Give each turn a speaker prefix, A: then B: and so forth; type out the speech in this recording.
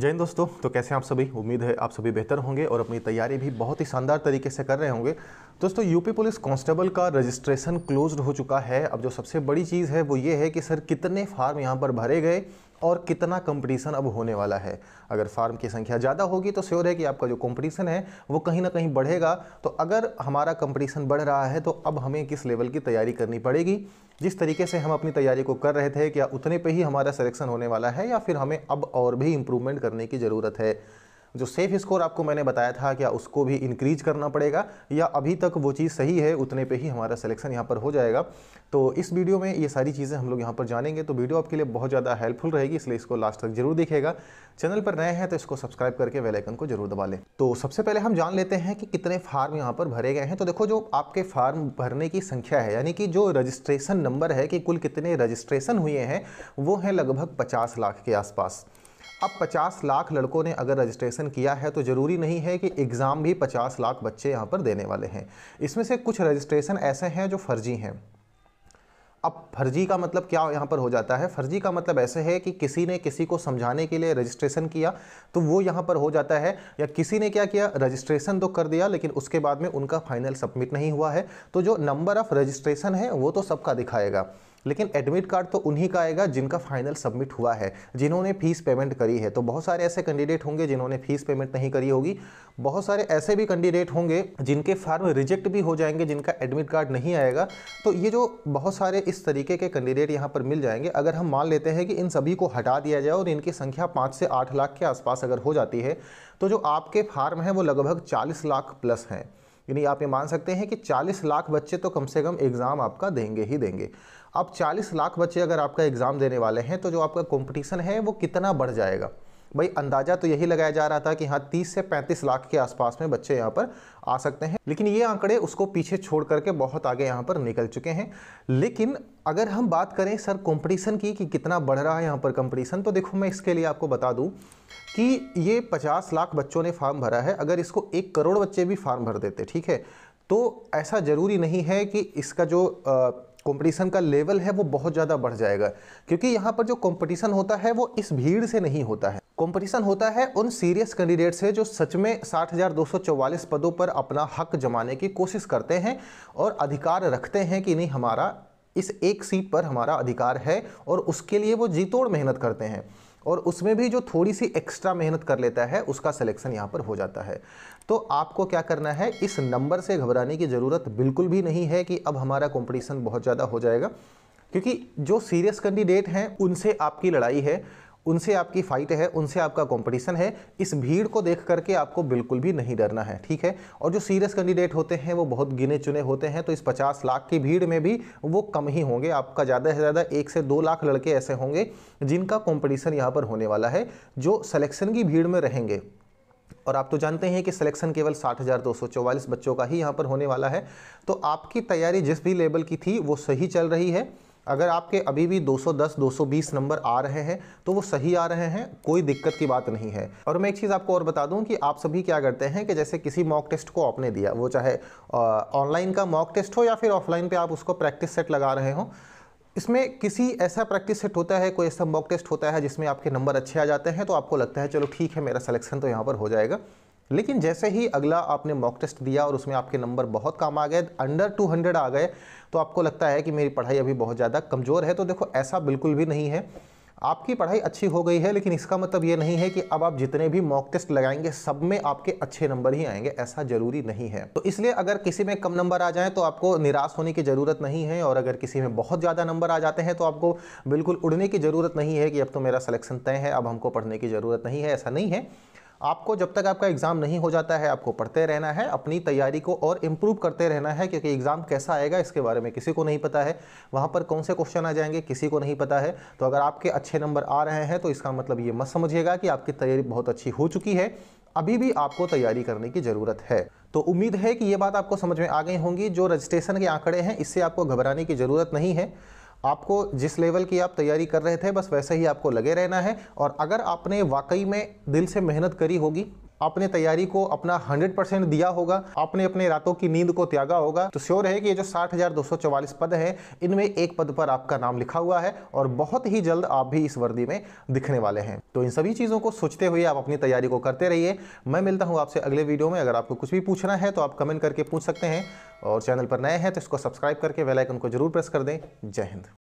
A: जय हिंद दोस्तों तो कैसे आप सभी उम्मीद है आप सभी बेहतर होंगे और अपनी तैयारी भी बहुत ही शानदार तरीके से कर रहे होंगे दोस्तों यूपी पुलिस कांस्टेबल का रजिस्ट्रेशन क्लोज हो चुका है अब जो सबसे बड़ी चीज़ है वो ये है कि सर कितने फार्म यहाँ पर भरे गए और कितना कंपटीशन अब होने वाला है अगर फार्म की संख्या ज़्यादा होगी तो श्योर है कि आपका जो कंपटीशन है वो कहीं ना कहीं बढ़ेगा तो अगर हमारा कंपटीशन बढ़ रहा है तो अब हमें किस लेवल की तैयारी करनी पड़ेगी जिस तरीके से हम अपनी तैयारी को कर रहे थे क्या उतने पे ही हमारा सिलेक्शन होने वाला है या फिर हमें अब और भी इम्प्रूवमेंट करने की ज़रूरत है जो सेफ स्कोर आपको मैंने बताया था क्या उसको भी इंक्रीज करना पड़ेगा या अभी तक वो चीज़ सही है उतने पे ही हमारा सिलेक्शन यहाँ पर हो जाएगा तो इस वीडियो में ये सारी चीज़ें हम लोग यहाँ पर जानेंगे तो वीडियो आपके लिए बहुत ज़्यादा हेल्पफुल रहेगी इसलिए इसको लास्ट तक जरूर देखेगा चैनल पर नए हैं तो इसको सब्सक्राइब करके वेलाइकन को जरूर दबा लें तो सबसे पहले हम जान लेते हैं कि कितने फार्म यहाँ पर भरे गए हैं तो देखो जो आपके फार्म भरने की संख्या है यानी कि जो रजिस्ट्रेशन नंबर है कि कुल कितने रजिस्ट्रेशन हुए हैं वो हैं लगभग पचास लाख के आसपास अब 50 लाख लड़कों ने अगर रजिस्ट्रेशन किया है तो ज़रूरी नहीं है कि एग्ज़ाम भी 50 लाख बच्चे यहाँ पर देने वाले हैं इसमें से कुछ रजिस्ट्रेशन ऐसे हैं जो फ़र्जी हैं अब फर्जी का मतलब क्या यहाँ पर हो जाता है फर्जी का मतलब ऐसे है कि किसी ने किसी को समझाने के लिए रजिस्ट्रेशन किया तो वो यहाँ पर हो जाता है या किसी ने क्या किया रजिस्ट्रेशन तो कर दिया लेकिन उसके बाद में उनका फाइनल सबमिट नहीं हुआ है तो जो नंबर ऑफ़ रजिस्ट्रेशन है वो तो सबका दिखाएगा लेकिन एडमिट कार्ड तो उन्हीं का आएगा जिनका फाइनल सबमिट हुआ है जिन्होंने फीस पेमेंट करी है तो बहुत सारे ऐसे कैंडिडेट होंगे जिन्होंने फीस पेमेंट नहीं करी होगी बहुत सारे ऐसे भी कैंडिडेट होंगे जिनके फार्म रिजेक्ट भी हो जाएंगे जिनका एडमिट कार्ड नहीं आएगा तो ये जो बहुत सारे इस तरीके के कैंडिडेट यहाँ पर मिल जाएंगे अगर हम मान लेते हैं कि इन सभी को हटा दिया जाए और इनकी संख्या पाँच से आठ लाख के आसपास अगर हो जाती है तो जो आपके फार्म हैं वो लगभग चालीस लाख प्लस हैं यानी आप ये मान सकते हैं कि 40 लाख बच्चे तो कम से कम एग्ज़ाम आपका देंगे ही देंगे अब 40 लाख बच्चे अगर आपका एग्ज़ाम देने वाले हैं तो जो आपका कॉम्पिटिशन है वो कितना बढ़ जाएगा भाई अंदाज़ा तो यही लगाया जा रहा था कि हाँ तीस से पैंतीस लाख के आसपास में बच्चे यहाँ पर आ सकते हैं लेकिन ये आंकड़े उसको पीछे छोड़ करके बहुत आगे यहाँ पर निकल चुके हैं लेकिन अगर हम बात करें सर कंपटीशन की कि कितना बढ़ रहा है यहाँ पर कंपटीशन तो देखो मैं इसके लिए आपको बता दूँ कि ये पचास लाख बच्चों ने फार्म भरा है अगर इसको एक करोड़ बच्चे भी फार्म भर देते ठीक है तो ऐसा ज़रूरी नहीं है कि इसका जो कंपटीशन का लेवल है वो बहुत ज़्यादा बढ़ जाएगा क्योंकि यहाँ पर जो कंपटीशन होता है वो इस भीड़ से नहीं होता है कंपटीशन होता है उन सीरियस कैंडिडेट से जो सच में साठ पदों पर अपना हक जमाने की कोशिश करते हैं और अधिकार रखते हैं कि नहीं हमारा इस एक सीट पर हमारा अधिकार है और उसके लिए वो जीतोड़ मेहनत करते हैं और उसमें भी जो थोड़ी सी एक्स्ट्रा मेहनत कर लेता है उसका सिलेक्शन यहाँ पर हो जाता है तो आपको क्या करना है इस नंबर से घबराने की ज़रूरत बिल्कुल भी नहीं है कि अब हमारा कॉम्पिटिशन बहुत ज़्यादा हो जाएगा क्योंकि जो सीरियस कैंडिडेट हैं उनसे आपकी लड़ाई है उनसे आपकी फ़ाइट है उनसे आपका कंपटीशन है इस भीड़ को देख करके आपको बिल्कुल भी नहीं डरना है ठीक है और जो सीरियस कैंडिडेट होते हैं वो बहुत गिने चुने होते हैं तो इस पचास लाख की भीड़ में भी वो कम ही होंगे आपका ज़्यादा से ज़्यादा एक से दो लाख लड़के ऐसे होंगे जिनका कॉम्पिटिशन यहाँ पर होने वाला है जो सलेक्शन की भीड़ में रहेंगे और आप तो जानते हैं कि सिलेक्शन केवल साठ हज़ार दो सौ चौवालीस बच्चों का ही यहाँ पर होने वाला है तो आपकी तैयारी जिस भी लेवल की थी वो सही चल रही है अगर आपके अभी भी 210 220 नंबर आ रहे हैं तो वो सही आ रहे हैं कोई दिक्कत की बात नहीं है और मैं एक चीज़ आपको और बता दूं कि आप सभी क्या करते हैं कि जैसे किसी मॉक टेस्ट को आपने दिया वो चाहे ऑनलाइन का मॉक टेस्ट हो या फिर ऑफलाइन पर आप उसको प्रैक्टिस सेट लगा रहे हो इसमें किसी ऐसा प्रैक्टिस सेट होता है कोई ऐसा मॉक टेस्ट होता है जिसमें आपके नंबर अच्छे आ जाते हैं तो आपको लगता है चलो ठीक है मेरा सलेक्शन तो यहाँ पर हो जाएगा लेकिन जैसे ही अगला आपने मॉक टेस्ट दिया और उसमें आपके नंबर बहुत कम आ गए अंडर 200 आ गए तो आपको लगता है कि मेरी पढ़ाई अभी बहुत ज़्यादा कमज़ोर है तो देखो ऐसा बिल्कुल भी नहीं है आपकी पढ़ाई अच्छी हो गई है लेकिन इसका मतलब ये नहीं है कि अब आप जितने भी मॉक टेस्ट लगाएंगे सब में आपके अच्छे नंबर ही आएंगे ऐसा जरूरी नहीं है तो इसलिए अगर किसी में कम नंबर आ जाए तो आपको निराश होने की ज़रूरत नहीं है और अगर किसी में बहुत ज़्यादा नंबर आ जाते हैं तो आपको बिल्कुल उड़ने की ज़रूरत नहीं है कि अब तो मेरा सलेक्शन तय है अब हमको पढ़ने की ज़रूरत नहीं है ऐसा नहीं है आपको जब तक आपका एग्ज़ाम नहीं हो जाता है आपको पढ़ते रहना है अपनी तैयारी को और इम्प्रूव करते रहना है क्योंकि एग्ज़ाम कैसा आएगा इसके बारे में किसी को नहीं पता है वहाँ पर कौन से क्वेश्चन आ जाएंगे किसी को नहीं पता है तो अगर आपके अच्छे नंबर आ रहे हैं तो इसका मतलब ये मत समझिएगा कि आपकी तैयारी बहुत अच्छी हो चुकी है अभी भी आपको तैयारी करने की ज़रूरत है तो उम्मीद है कि ये बात आपको समझ में आ गई होंगी जो रजिस्ट्रेशन के आंकड़े हैं इससे आपको घबराने की ज़रूरत नहीं है आपको जिस लेवल की आप तैयारी कर रहे थे बस वैसे ही आपको लगे रहना है और अगर आपने वाकई में दिल से मेहनत करी होगी आपने तैयारी को अपना 100 परसेंट दिया होगा आपने अपने रातों की नींद को त्यागा होगा तो श्योर है कि ये जो साठ पद हैं इनमें एक पद पर आपका नाम लिखा हुआ है और बहुत ही जल्द आप भी इस वर्दी में दिखने वाले हैं तो इन सभी चीज़ों को सोचते हुए आप अपनी तैयारी को करते रहिए मैं मिलता हूँ आपसे अगले वीडियो में अगर आपको कुछ भी पूछना है तो आप कमेंट करके पूछ सकते हैं और चैनल पर नए हैं तो इसको सब्सक्राइब करके वेलाइकन को जरूर प्रेस कर दें जय हिंद